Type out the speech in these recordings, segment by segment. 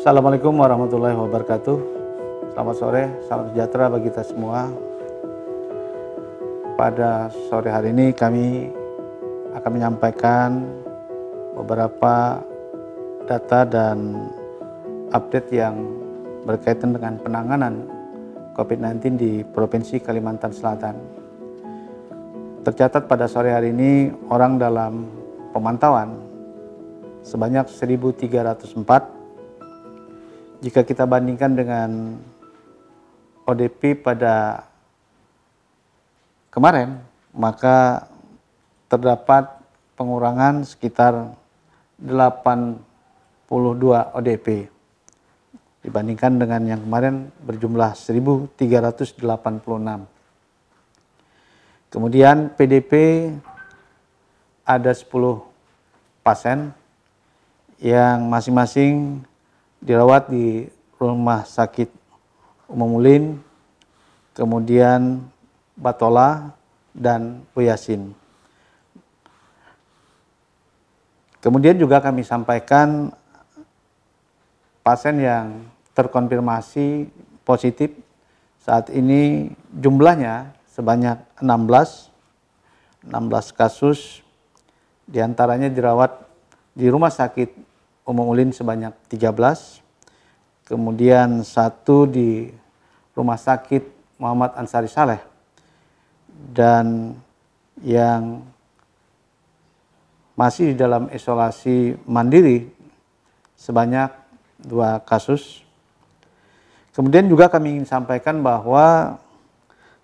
Assalamualaikum warahmatullahi wabarakatuh. Selamat sore, salam sejahtera bagi kita semua. Pada sore hari ini kami akan menyampaikan beberapa data dan update yang berkaitan dengan penanganan COVID-19 di Provinsi Kalimantan Selatan. Tercatat pada sore hari ini orang dalam pemantauan sebanyak 1304 jika kita bandingkan dengan ODP pada kemarin, maka terdapat pengurangan sekitar 82 ODP dibandingkan dengan yang kemarin berjumlah 1386. Kemudian PDP ada 10 pasien yang masing-masing dirawat di rumah sakit Umum Ulin, kemudian Batola dan Puyasin. Kemudian juga kami sampaikan pasien yang terkonfirmasi positif saat ini jumlahnya sebanyak 16 16 kasus diantaranya dirawat di rumah sakit umum ulin sebanyak 13. Kemudian satu di Rumah Sakit Muhammad Ansari Saleh. Dan yang masih di dalam isolasi mandiri sebanyak dua kasus. Kemudian juga kami ingin sampaikan bahwa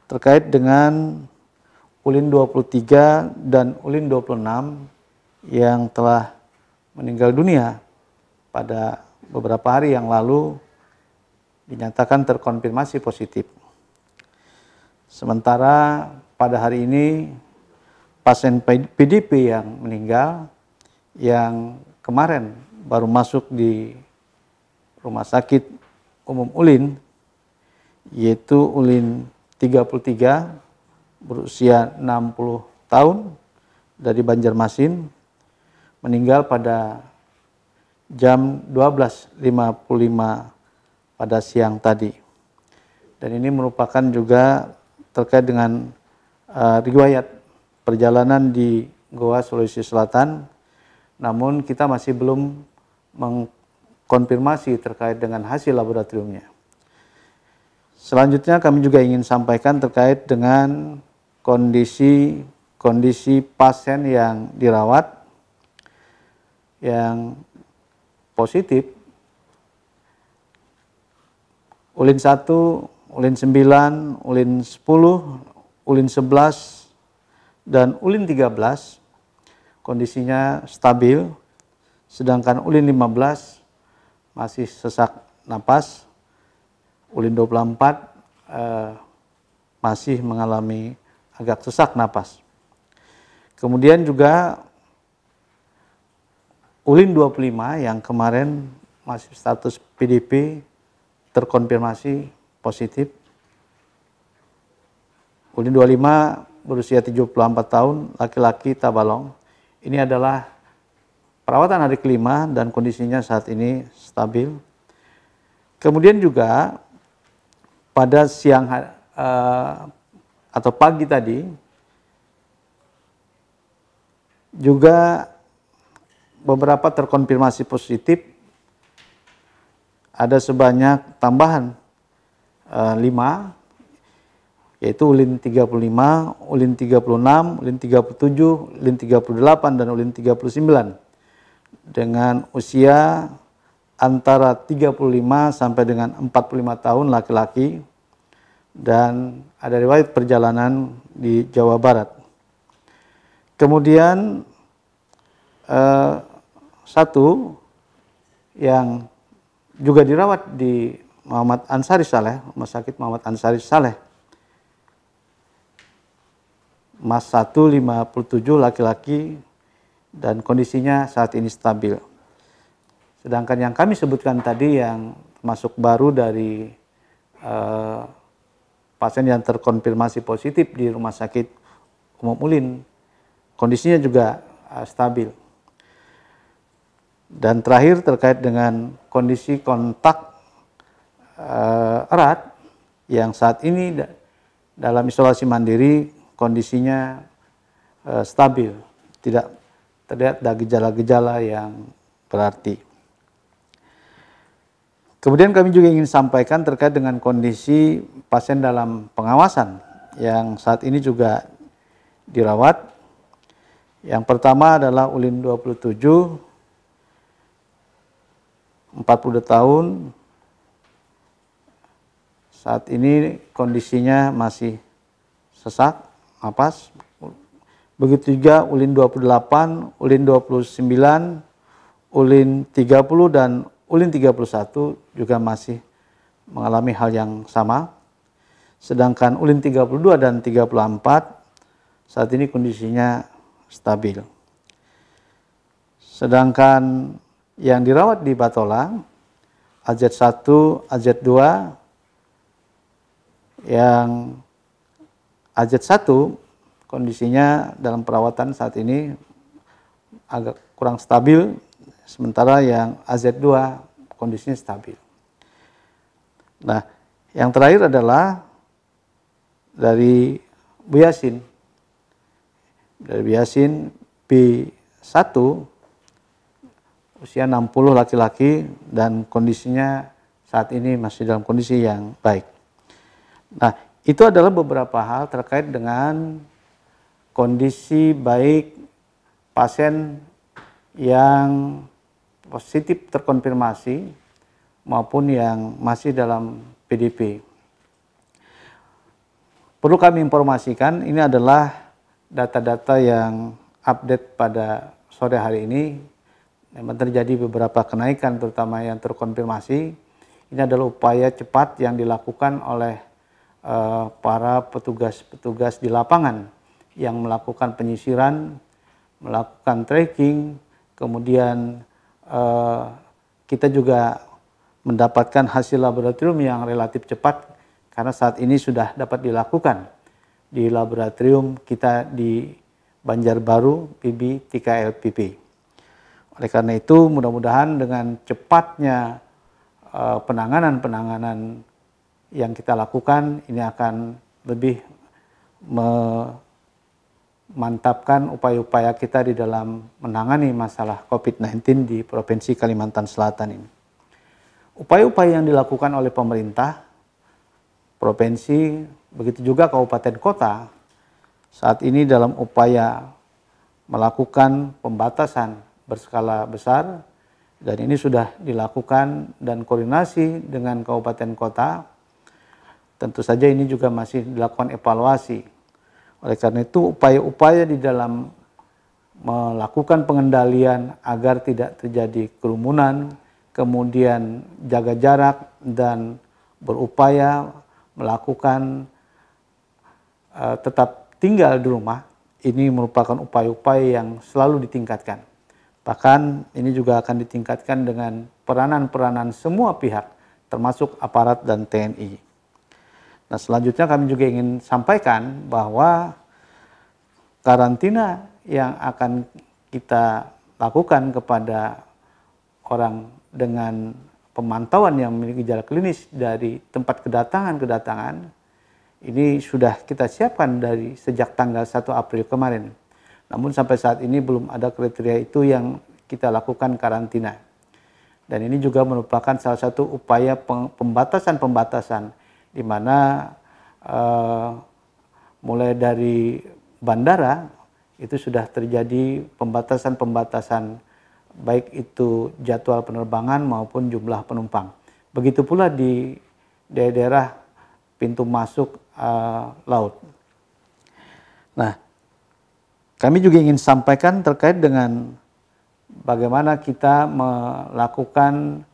terkait dengan ULIN 23 dan ULIN 26 yang telah meninggal dunia pada beberapa hari yang lalu dinyatakan terkonfirmasi positif. Sementara pada hari ini pasien PDP yang meninggal yang kemarin baru masuk di rumah sakit umum Ulin yaitu Ulin 33 berusia 60 tahun dari Banjarmasin meninggal pada jam 12.55 pada siang tadi. Dan ini merupakan juga terkait dengan uh, riwayat perjalanan di Goa Sulawesi Selatan. Namun kita masih belum mengkonfirmasi terkait dengan hasil laboratoriumnya. Selanjutnya kami juga ingin sampaikan terkait dengan kondisi kondisi pasien yang dirawat yang positif, ulin 1, ulin 9, ulin 10, ulin 11, dan ulin 13 kondisinya stabil, sedangkan ulin 15 masih sesak napas, ulin 24 eh, masih mengalami agak sesak napas. Kemudian juga Ulin 25 yang kemarin masih status PDP terkonfirmasi positif. Ulin 25 berusia 74 tahun, laki-laki Tabalong. Ini adalah perawatan hari kelima dan kondisinya saat ini stabil. Kemudian juga pada siang uh, atau pagi tadi juga beberapa terkonfirmasi positif, ada sebanyak tambahan e, eh, 5 yaitu ulin 35, ulin 36, ulin 37, ulin 38, dan ulin 39 dengan usia antara 35 sampai dengan 45 tahun laki-laki dan ada riwayat perjalanan di Jawa Barat. Kemudian eh, satu yang juga dirawat di Muhammad Ansari Saleh, Rumah Sakit Muhammad Ansari Saleh. Mas 157 laki-laki dan kondisinya saat ini stabil. Sedangkan yang kami sebutkan tadi yang masuk baru dari eh, pasien yang terkonfirmasi positif di Rumah Sakit Umum Ulin, kondisinya juga eh, stabil. Dan terakhir terkait dengan kondisi kontak uh, erat yang saat ini dalam isolasi mandiri kondisinya uh, stabil, tidak terlihat ada gejala-gejala yang berarti. Kemudian kami juga ingin sampaikan terkait dengan kondisi pasien dalam pengawasan yang saat ini juga dirawat. Yang pertama adalah ULIN 27 40 tahun saat ini kondisinya masih sesak nafas. begitu juga ulin 28 ulin 29 ulin 30 dan ulin 31 juga masih mengalami hal yang sama sedangkan ulin 32 dan 34 saat ini kondisinya stabil sedangkan yang dirawat di Batolang az 1, az 2, yang az 1 kondisinya dalam perawatan saat ini agak kurang stabil, sementara yang az 2 kondisinya stabil. Nah, yang terakhir adalah dari Bu Dari Bu Yasin B1 usia 60 laki-laki dan kondisinya saat ini masih dalam kondisi yang baik. Nah, itu adalah beberapa hal terkait dengan kondisi baik pasien yang positif terkonfirmasi maupun yang masih dalam PDP. Perlu kami informasikan ini adalah data-data yang update pada sore hari ini memang terjadi beberapa kenaikan terutama yang terkonfirmasi. Ini adalah upaya cepat yang dilakukan oleh uh, para petugas-petugas di lapangan yang melakukan penyisiran, melakukan tracking, kemudian uh, kita juga mendapatkan hasil laboratorium yang relatif cepat karena saat ini sudah dapat dilakukan di laboratorium kita di Banjarbaru PB TKLPP. Oleh karena itu, mudah-mudahan dengan cepatnya eh, penanganan-penanganan yang kita lakukan ini akan lebih memantapkan upaya-upaya kita di dalam menangani masalah COVID-19 di Provinsi Kalimantan Selatan ini. Upaya-upaya yang dilakukan oleh pemerintah, provinsi, begitu juga kabupaten kota, saat ini dalam upaya melakukan pembatasan berskala besar dan ini sudah dilakukan dan koordinasi dengan kabupaten kota. Tentu saja ini juga masih dilakukan evaluasi. Oleh karena itu upaya-upaya di dalam melakukan pengendalian agar tidak terjadi kerumunan, kemudian jaga jarak dan berupaya melakukan uh, tetap tinggal di rumah ini merupakan upaya-upaya yang selalu ditingkatkan. Bahkan ini juga akan ditingkatkan dengan peranan-peranan semua pihak termasuk aparat dan TNI. Nah, selanjutnya kami juga ingin sampaikan bahwa karantina yang akan kita lakukan kepada orang dengan pemantauan yang memiliki gejala klinis dari tempat kedatangan-kedatangan ini sudah kita siapkan dari sejak tanggal 1 April kemarin. Namun sampai saat ini belum ada kriteria itu yang kita lakukan karantina. Dan ini juga merupakan salah satu upaya pembatasan-pembatasan di mana eh, mulai dari bandara itu sudah terjadi pembatasan-pembatasan baik itu jadwal penerbangan maupun jumlah penumpang. Begitu pula di daerah pintu masuk uh, laut. Nah, kami juga ingin sampaikan terkait dengan bagaimana kita melakukan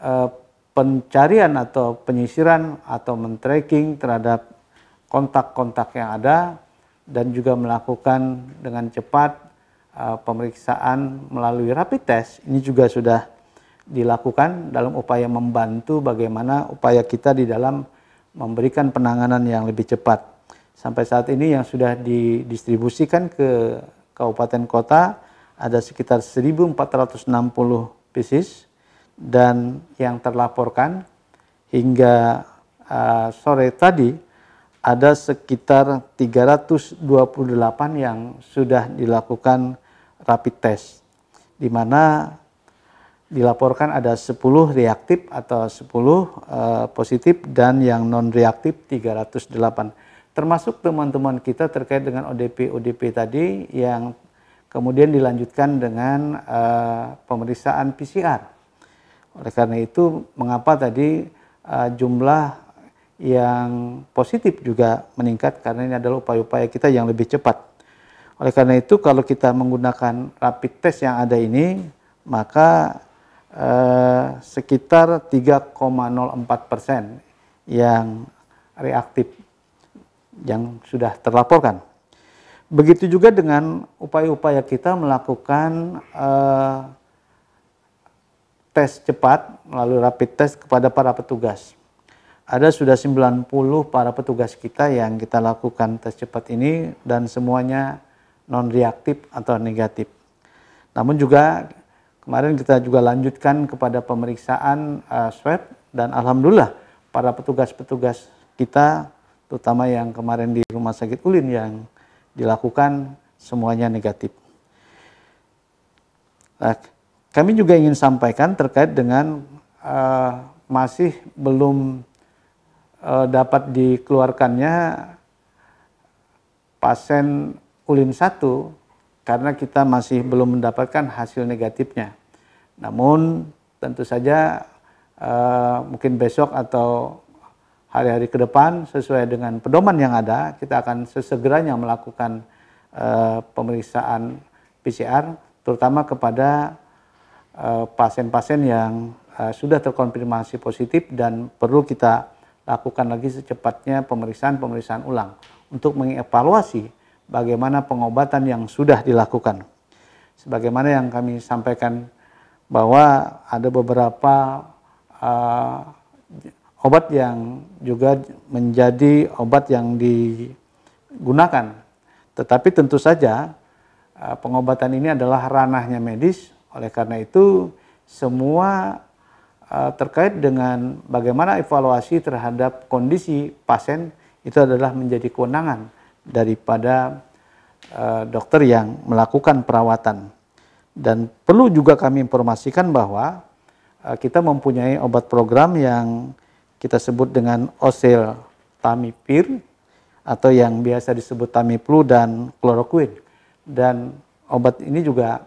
uh, pencarian atau penyisiran atau men-tracking terhadap kontak-kontak yang ada dan juga melakukan dengan cepat uh, pemeriksaan melalui rapid test. Ini juga sudah dilakukan dalam upaya membantu bagaimana upaya kita di dalam memberikan penanganan yang lebih cepat. Sampai saat ini yang sudah didistribusikan ke kabupaten kota ada sekitar 1460 pieces dan yang terlaporkan hingga uh, sore tadi ada sekitar 328 yang sudah dilakukan rapid test di mana dilaporkan ada 10 reaktif atau 10 uh, eh, positif dan yang non reaktif 308 termasuk teman-teman kita terkait dengan ODP ODP tadi yang kemudian dilanjutkan dengan uh, pemeriksaan PCR. Oleh karena itu, mengapa tadi uh, jumlah yang positif juga meningkat karena ini adalah upaya-upaya kita yang lebih cepat. Oleh karena itu, kalau kita menggunakan rapid test yang ada ini, maka eh, sekitar 3,04 persen yang reaktif yang sudah terlaporkan. Begitu juga dengan upaya-upaya kita melakukan uh, tes cepat melalui rapid test kepada para petugas. Ada sudah 90 para petugas kita yang kita lakukan tes cepat ini dan semuanya non reaktif atau negatif. Namun juga kemarin kita juga lanjutkan kepada pemeriksaan uh, swab dan alhamdulillah para petugas-petugas kita terutama yang kemarin di rumah sakit Ulin yang dilakukan semuanya negatif. Nah, kami juga ingin sampaikan terkait dengan uh, masih belum uh, dapat dikeluarkannya pasien Ulin satu karena kita masih belum mendapatkan hasil negatifnya. Namun tentu saja uh, mungkin besok atau hari-hari ke depan sesuai dengan pedoman yang ada, kita akan sesegeranya melakukan uh, pemeriksaan PCR terutama kepada eh, pasien-pasien uh, yang uh, sudah terkonfirmasi positif dan perlu kita lakukan lagi secepatnya pemeriksaan-pemeriksaan ulang untuk mengevaluasi bagaimana pengobatan yang sudah dilakukan. Sebagaimana yang kami sampaikan bahwa ada beberapa uh, obat yang juga menjadi obat yang digunakan. Tetapi tentu saja eh, pengobatan ini adalah ranahnya medis, oleh karena itu semua eh, terkait dengan bagaimana evaluasi terhadap kondisi pasien itu adalah menjadi kewenangan daripada eh, dokter yang melakukan perawatan. Dan perlu juga kami informasikan bahwa kita mempunyai obat program yang kita sebut dengan osil tamipir atau yang biasa disebut tamiflu dan kloroquine. Dan obat ini juga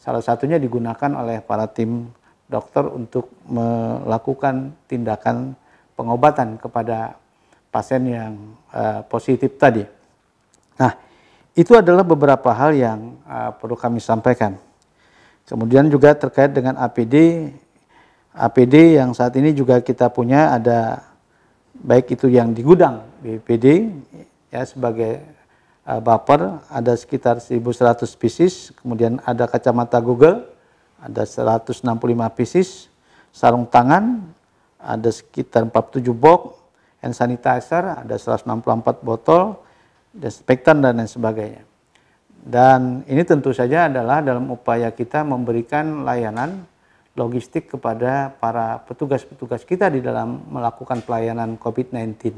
salah satunya digunakan oleh para tim dokter untuk melakukan tindakan pengobatan kepada pasien yang uh, positif tadi. Nah, itu adalah beberapa hal yang uh, perlu kami sampaikan. Kemudian juga terkait dengan APD APD yang saat ini juga kita punya ada baik itu yang di gudang BPD ya sebagai uh, eh, baper ada sekitar 1100 pieces, kemudian ada kacamata Google ada 165 pieces, sarung tangan ada sekitar 47 box, hand sanitizer ada 164 botol, desinfektan dan lain sebagainya. Dan ini tentu saja adalah dalam upaya kita memberikan layanan logistik kepada para petugas-petugas kita di dalam melakukan pelayanan COVID-19.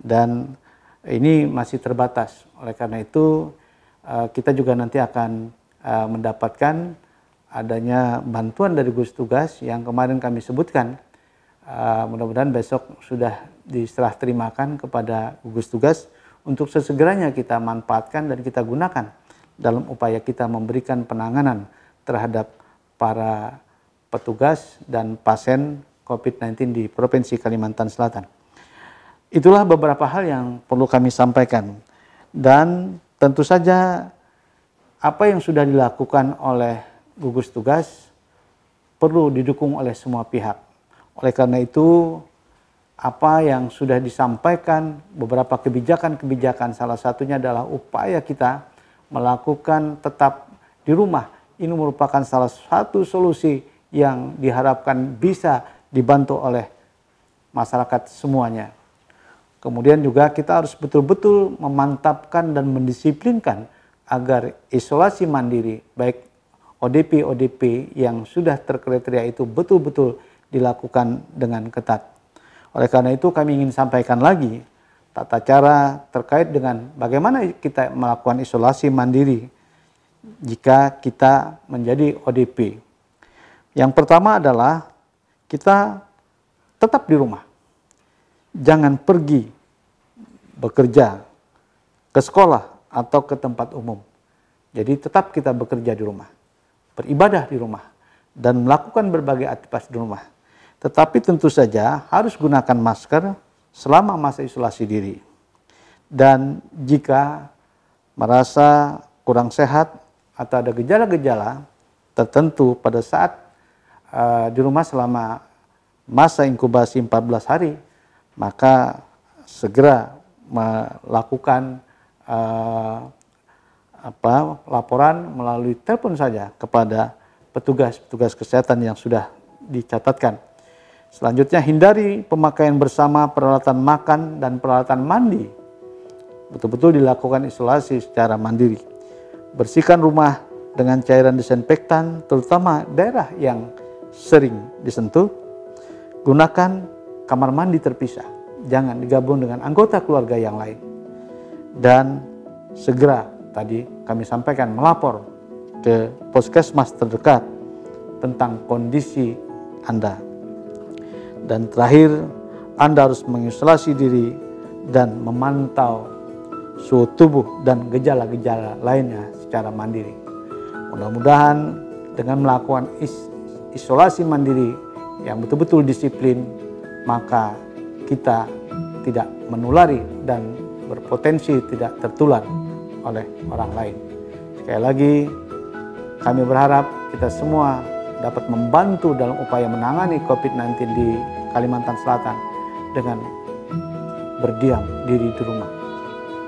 Dan ini masih terbatas. Oleh karena itu, eh, kita juga nanti akan eh, mendapatkan adanya bantuan dari gugus tugas yang kemarin kami sebutkan. Eh, mudah-mudahan besok sudah diserah terimakan kepada gugus tugas untuk sesegeranya kita manfaatkan dan kita gunakan dalam upaya kita memberikan penanganan terhadap para petugas dan pasien COVID-19 di Provinsi Kalimantan Selatan. Itulah beberapa hal yang perlu kami sampaikan. Dan tentu saja apa yang sudah dilakukan oleh gugus tugas perlu didukung oleh semua pihak. Oleh karena itu, apa yang sudah disampaikan, beberapa kebijakan-kebijakan salah satunya adalah upaya kita melakukan tetap di rumah. Ini merupakan salah satu solusi yang diharapkan bisa dibantu oleh masyarakat semuanya. Kemudian juga kita harus betul-betul memantapkan dan mendisiplinkan agar isolasi mandiri baik ODP ODP yang sudah terkriteria itu betul-betul dilakukan dengan ketat. Oleh karena itu kami ingin sampaikan lagi tata cara terkait dengan bagaimana kita melakukan isolasi mandiri jika kita menjadi ODP. Yang pertama adalah kita tetap di rumah. Jangan pergi bekerja ke sekolah atau ke tempat umum. Jadi tetap kita bekerja di rumah, beribadah di rumah, dan melakukan berbagai aktivitas di rumah. Tetapi tentu saja harus gunakan masker selama masa isolasi diri. Dan jika merasa kurang sehat atau ada gejala-gejala tertentu pada saat uh, di rumah selama masa inkubasi 14 hari, maka segera melakukan uh, apa laporan melalui telepon saja kepada petugas-petugas kesehatan yang sudah dicatatkan. Selanjutnya hindari pemakaian bersama peralatan makan dan peralatan mandi. Betul-betul dilakukan isolasi secara mandiri. Bersihkan rumah dengan cairan disinfektan, terutama daerah yang sering disentuh. Gunakan kamar mandi terpisah, jangan digabung dengan anggota keluarga yang lain. Dan segera tadi kami sampaikan melapor ke puskesmas terdekat tentang kondisi Anda. Dan terakhir, Anda harus mengisolasi diri dan memantau suhu tubuh dan gejala-gejala lainnya secara mandiri. Mudah-mudahan dengan melakukan isolasi mandiri yang betul-betul disiplin, maka kita tidak menulari dan berpotensi tidak tertular oleh orang lain. Sekali lagi, kami berharap kita semua dapat membantu dalam upaya menangani COVID-19 di Kalimantan Selatan dengan berdiam diri di rumah.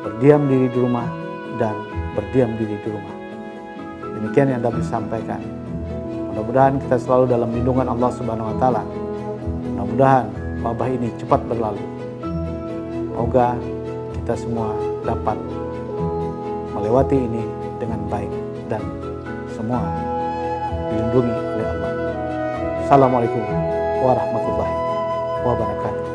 Berdiam diri di rumah dan berdiam diri di rumah. Demikian yang dapat disampaikan. Mudah-mudahan kita selalu dalam lindungan Allah Subhanahu wa taala. Mudah-mudahan wabah ini cepat berlalu. Semoga kita semua dapat melewati ini dengan baik dan semua dilindungi oleh Allah. Assalamualaikum warahmatullahi wabarakatuh.